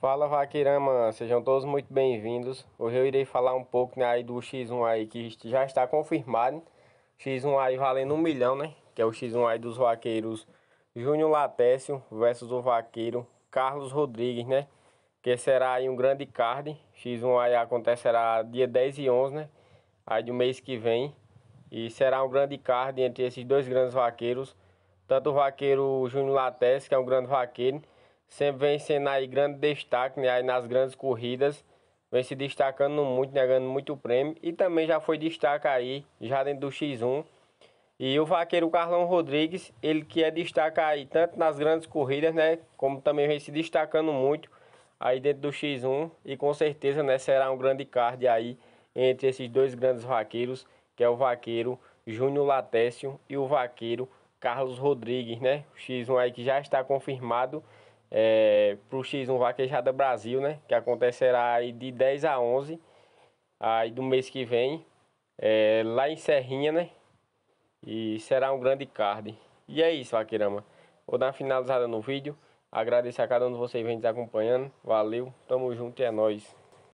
Fala Vaqueirama, sejam todos muito bem-vindos. Hoje eu irei falar um pouco né, aí do x 1 aí que já está confirmado. x 1 aí valendo um milhão, né? Que é o x 1 aí dos vaqueiros Júnior Latécio versus o vaqueiro Carlos Rodrigues, né? Que será aí um grande card. x 1 aí acontecerá dia 10 e 11, né? Aí do mês que vem. E será um grande card entre esses dois grandes vaqueiros. Tanto o vaqueiro Júnior Latécio, que é um grande vaqueiro sempre vem sendo aí grande destaque, né? Aí nas grandes corridas, vem se destacando muito, né? Ganhando muito prêmio. E também já foi destaque aí, já dentro do X1. E o vaqueiro Carlão Rodrigues, ele que é destaque aí tanto nas grandes corridas, né? Como também vem se destacando muito aí dentro do X1. E com certeza, né? Será um grande card aí entre esses dois grandes vaqueiros, que é o vaqueiro Júnior Latécio e o vaqueiro Carlos Rodrigues, né? O X1 aí que já está confirmado é, para o X1 Vaquejada Brasil, né? Que acontecerá aí de 10 a 11, aí do mês que vem, é, lá em Serrinha, né? E será um grande card. E é isso, Vaqueirama. Vou dar uma finalizada no vídeo. Agradeço a cada um de vocês que vem nos acompanhando. Valeu, tamo junto e é nóis.